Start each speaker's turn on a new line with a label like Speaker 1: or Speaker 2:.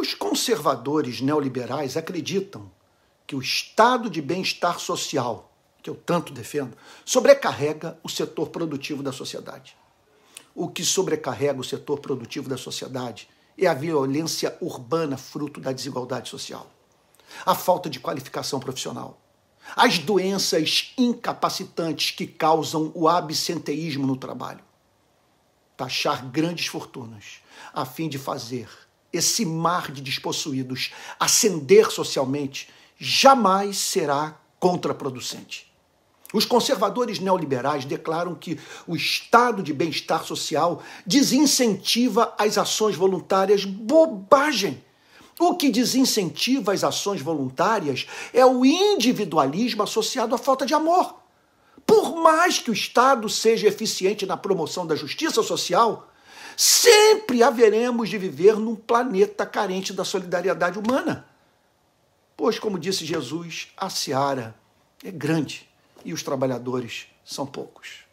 Speaker 1: Os conservadores neoliberais acreditam que o estado de bem-estar social, que eu tanto defendo, sobrecarrega o setor produtivo da sociedade. O que sobrecarrega o setor produtivo da sociedade é a violência urbana fruto da desigualdade social, a falta de qualificação profissional, as doenças incapacitantes que causam o absenteísmo no trabalho, taxar grandes fortunas a fim de fazer esse mar de despossuídos, ascender socialmente, jamais será contraproducente. Os conservadores neoliberais declaram que o estado de bem-estar social desincentiva as ações voluntárias. Bobagem! O que desincentiva as ações voluntárias é o individualismo associado à falta de amor. Por mais que o Estado seja eficiente na promoção da justiça social, sempre haveremos de viver num planeta carente da solidariedade humana. Pois, como disse Jesus, a seara é grande e os trabalhadores são poucos.